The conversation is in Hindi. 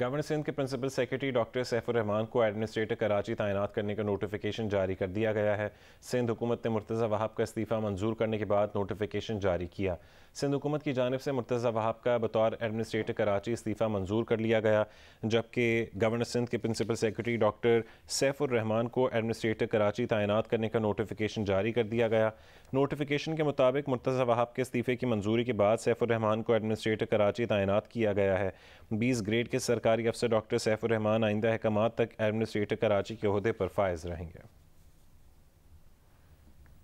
गवर्नर सिंध के principal secretary doctor Saifur Rahman को एडमिनिस्ट्रेटर कराची तैनात करने का नोटिफिकेशन जारी कर दिया गया है सिंध हुकूमत ने मुर्तज़ा वहाब का इस्तीफ़ा मंजूर करने के बाद नोटिफिकेशन जारी किया सिंध हुकूमत की जानब से मुर्तज़ा वहाब का बतौर एडमिनिस्ट्रेटर कराची इस्तीफ़ा मंजूर कर लिया गया जबकि गवर्नर सिंध के principal secretary doctor Saifur Rahman को एडमिनिस्ट्रेटर कराची तैनात करने का नोटिफिकेशन जारी कर दिया गया नोटिफिकेशन के मुताबिक मुर्तज़ा वहाब के इस्तीफ़े की मंजूरी के बाद सैफुर रहमान को एडमिनिस्ट्रेटर कराची तैनात किया गया है बीस ग्रेड के सरकार सरकारी अफसर डॉक्टर सैफुररहमान आइंदा अहकाम तक एडमिनिस्ट्रेटर कराची के अहदे पर फायज रहेंगे